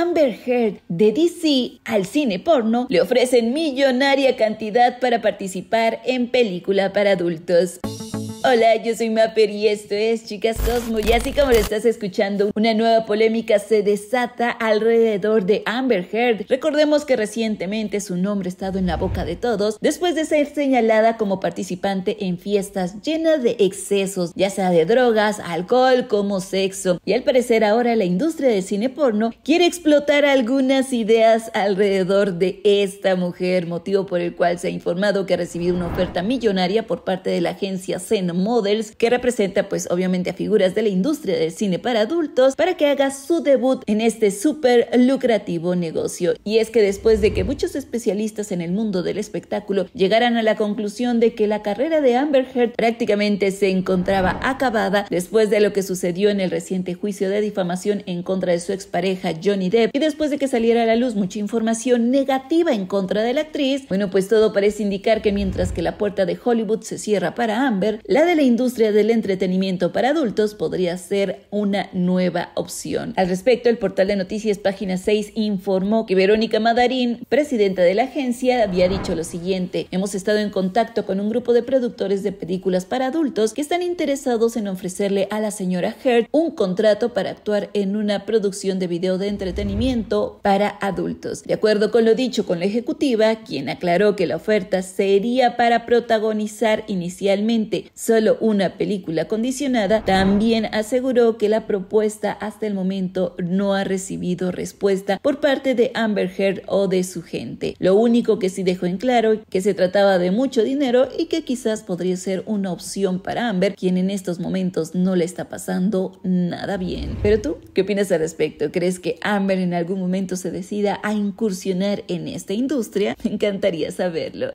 Amber Heard de DC al cine porno, le ofrecen millonaria cantidad para participar en película para adultos. Hola, yo soy Mapper y esto es Chicas Cosmo. Y así como lo estás escuchando, una nueva polémica se desata alrededor de Amber Heard. Recordemos que recientemente su nombre ha estado en la boca de todos después de ser señalada como participante en fiestas llenas de excesos, ya sea de drogas, alcohol como sexo. Y al parecer ahora la industria del cine porno quiere explotar algunas ideas alrededor de esta mujer, motivo por el cual se ha informado que ha recibido una oferta millonaria por parte de la agencia Zenom Models, que representa pues obviamente a figuras de la industria del cine para adultos, para que haga su debut en este súper lucrativo negocio. Y es que después de que muchos especialistas en el mundo del espectáculo llegaran a la conclusión de que la carrera de Amber Heard prácticamente se encontraba acabada después de lo que sucedió en el reciente juicio de difamación en contra de su expareja Johnny Depp y después de que saliera a la luz mucha información negativa en contra de la actriz, bueno pues todo parece indicar que mientras que la puerta de Hollywood se cierra para Amber, la la de la industria del entretenimiento para adultos podría ser una nueva opción. Al respecto, el portal de noticias Página 6 informó que Verónica Madarín, presidenta de la agencia, había dicho lo siguiente. Hemos estado en contacto con un grupo de productores de películas para adultos que están interesados en ofrecerle a la señora Heard un contrato para actuar en una producción de video de entretenimiento para adultos. De acuerdo con lo dicho con la ejecutiva, quien aclaró que la oferta sería para protagonizar inicialmente solo una película condicionada, también aseguró que la propuesta hasta el momento no ha recibido respuesta por parte de Amber Heard o de su gente. Lo único que sí dejó en claro que se trataba de mucho dinero y que quizás podría ser una opción para Amber, quien en estos momentos no le está pasando nada bien. Pero tú, ¿qué opinas al respecto? ¿Crees que Amber en algún momento se decida a incursionar en esta industria? Me encantaría saberlo.